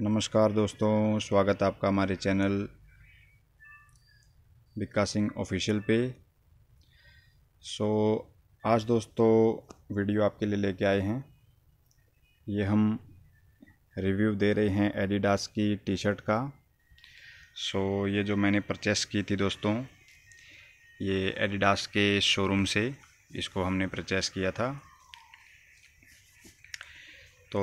नमस्कार दोस्तों स्वागत आपका हमारे चैनल बिक्का सिंह ऑफिशियल पे सो so, आज दोस्तों वीडियो आपके लिए लेके आए हैं ये हम रिव्यू दे रहे हैं एडिडास की टी शर्ट का सो so, ये जो मैंने परचेस की थी दोस्तों ये एडिडास के शोरूम से इसको हमने परचेस किया था तो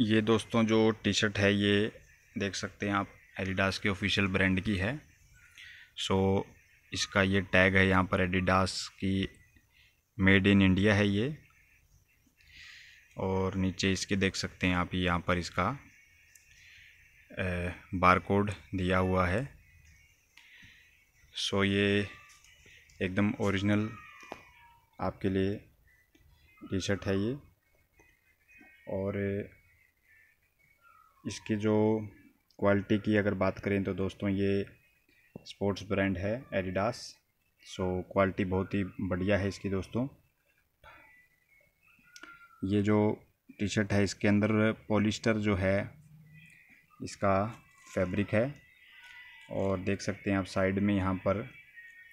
ये दोस्तों जो टी शर्ट है ये देख सकते हैं आप एडिडास के ऑफिशियल ब्रांड की है सो इसका ये टैग है यहाँ पर एडिडास की मेड इन इंडिया है ये और नीचे इसके देख सकते हैं आप यहाँ पर इसका बार कोड दिया हुआ है सो ये एकदम ओरिजिनल आपके लिए टी शर्ट है ये और इसकी जो क्वालिटी की अगर बात करें तो दोस्तों ये स्पोर्ट्स ब्रांड है एडिडास सो क्वालिटी बहुत ही बढ़िया है इसकी दोस्तों ये जो टी शर्ट है इसके अंदर पॉलिस्टर जो है इसका फैब्रिक है और देख सकते हैं आप साइड में यहाँ पर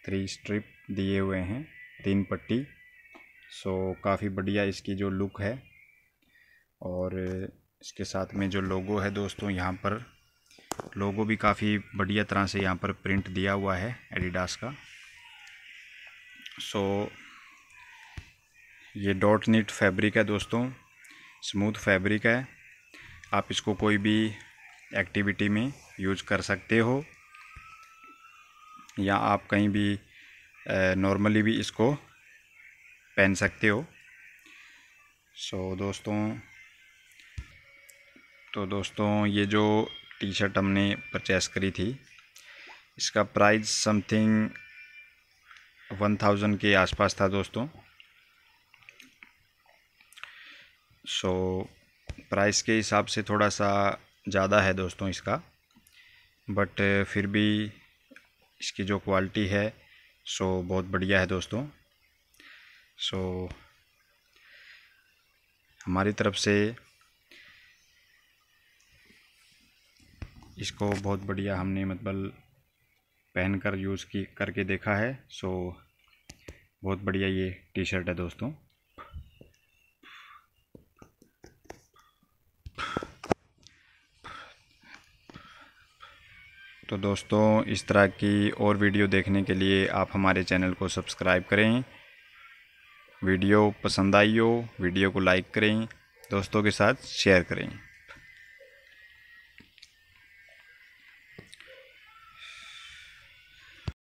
थ्री स्ट्रिप दिए हुए हैं तीन पट्टी सो काफ़ी बढ़िया इसकी जो लुक है और इसके साथ में जो लोगो है दोस्तों यहाँ पर लोगो भी काफ़ी बढ़िया तरह से यहाँ पर प्रिंट दिया हुआ है एडिडास का सो ये डॉट नीट फैब्रिक है दोस्तों स्मूथ फैब्रिक है आप इसको कोई भी एक्टिविटी में यूज कर सकते हो या आप कहीं भी नॉर्मली भी इसको पहन सकते हो सो so, दोस्तों तो दोस्तों ये जो टी शर्ट हमने परचेस करी थी इसका प्राइस समथिंग वन थाउजेंड के आसपास था दोस्तों सो प्राइस के हिसाब से थोड़ा सा ज़्यादा है दोस्तों इसका बट फिर भी इसकी जो क्वालिटी है सो बहुत बढ़िया है दोस्तों सो हमारी तरफ से इसको बहुत बढ़िया हमने मतलब पहन कर यूज़ की करके देखा है सो बहुत बढ़िया ये टी शर्ट है दोस्तों तो दोस्तों इस तरह की और वीडियो देखने के लिए आप हमारे चैनल को सब्सक्राइब करें वीडियो पसंद आई हो वीडियो को लाइक करें दोस्तों के साथ शेयर करें